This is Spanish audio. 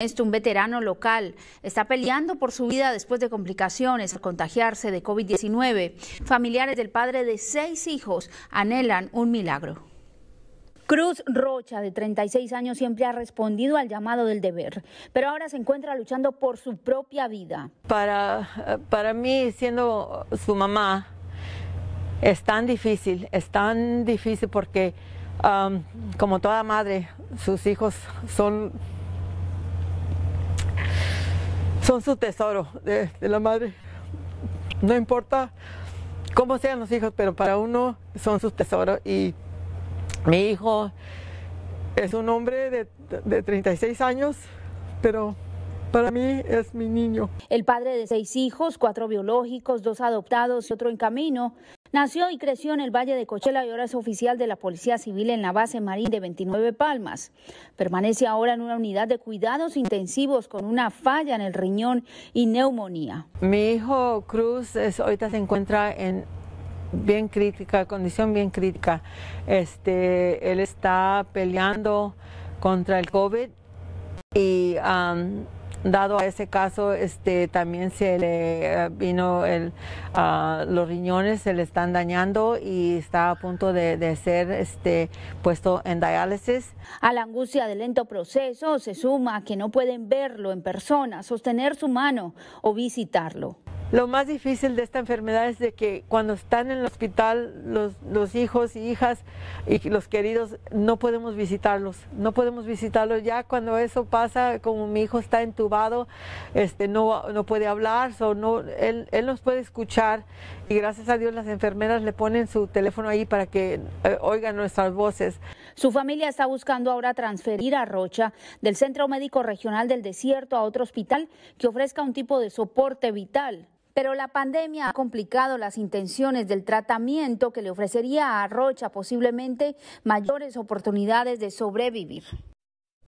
es un veterano local, está peleando por su vida después de complicaciones al contagiarse de COVID-19. Familiares del padre de seis hijos anhelan un milagro. Cruz Rocha, de 36 años, siempre ha respondido al llamado del deber, pero ahora se encuentra luchando por su propia vida. Para, para mí, siendo su mamá, es tan difícil, es tan difícil porque, como toda madre, sus hijos son son su tesoro de, la madre. No importa cómo sean los hijos, pero para uno son sus tesoros. Y mi hijo es un hombre de, de 36 años, pero para mí es mi niño. El padre de seis hijos, cuatro biológicos, dos adoptados y otro en camino, Nació y creció en el Valle de Cochela y ahora es oficial de la Policía Civil en la base Marín de 29 Palmas. Permanece ahora en una unidad de cuidados intensivos con una falla en el riñón y neumonía. Mi hijo Cruz ahorita se encuentra en bien crítica, condición bien crítica. Este, él está peleando contra el COVID y Dado a ese caso, este, también se le eh, vino el, ah, los riñones, se le están dañando y está a punto de, ser este, puesto en diálisis. A la angustia del lento proceso se suma que no pueden verlo en persona, sostener su mano o visitarlo. Lo más difícil de esta enfermedad es de que cuando están en el hospital los, hijos y hijas y los queridos no podemos visitarlos, no podemos visitarlos. Ya cuando eso pasa, como mi hijo está entubado, este, no, puede hablar, no, él, él, nos puede escuchar y gracias a Dios las enfermeras le ponen su teléfono ahí para que eh, oigan nuestras voces. Su familia está buscando ahora transferir a Rocha del Centro Médico Regional del Desierto a otro hospital que ofrezca un tipo de soporte vital pero la pandemia ha complicado las intenciones del tratamiento que le ofrecería a Rocha posiblemente mayores oportunidades de sobrevivir.